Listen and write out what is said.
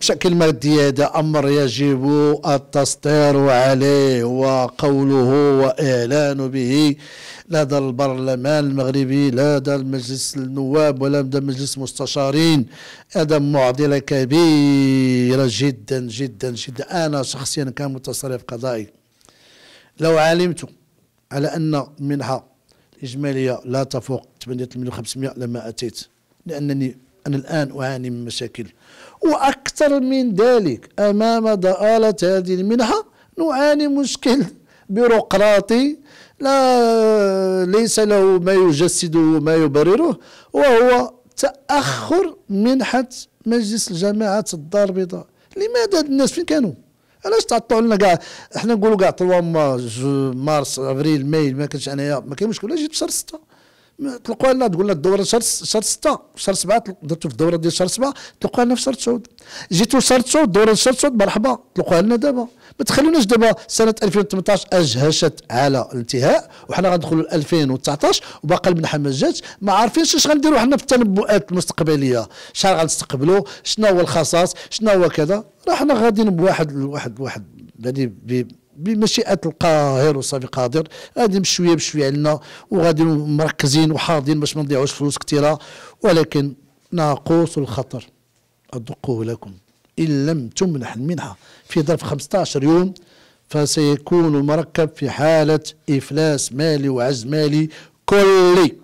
بشكل مادي هذا أمر يجب التسطير عليه وقوله وإعلان به لدى البرلمان المغربي لدى المجلس النواب ولا لدى مجلس المستشارين هذا معضلة كبيرة جدا جدا جدا أنا شخصيا كمتصرف قضائي لو علمت على أن منها الإجمالية لا تفوق 8500 لما أتيت لأنني أنا الآن أعاني من مشاكل وأكثر من ذلك أمام ضآلة هذه المنحة نعاني مشكل بيروقراطي لا ليس له ما يجسده وما يبرره وهو تأخر منحة مجلس الجماعة الدار البيضاء لماذا الناس فين كانوا علاش تعطلوا لنا كاع احنا نقولوا كاع 3 مارس ابريل ماي ما كانش انايا ما كاين مشكل جيت في شهر سته تلقوها لنا تقول لنا الدوره شهر شهر سته شهر سبعه درتو في الدوره ديال شهر سبعه تلقوها لنا في شهر تسعود جيتو شهر تسعود دوره شهر تسعود مرحبا تلقوها لنا دابا ما تخلوناش دابا سنه 2018 اجهشت على الانتهاء وحنا غندخلوا 2019 وباقي المنحه ما جاتش ما عارفينش اش غنديروا حنا في التنبؤات المستقبليه شحال غنستقبلوا شنو هو الخصاص شنو هو كذا راه حنا غاديين بواحد واحد واحد يعني بمشيئه القاهر وصافي قادر غادي بشويه بشويه عندنا وغادي مركزين وحاضين باش ما نضيعوش فلوس كثيره ولكن ناقوس الخطر أدقوه لكم ان لم تمنح المنحه في ظرف 15 يوم فسيكون المركب في حاله افلاس مالي وعجز مالي كلي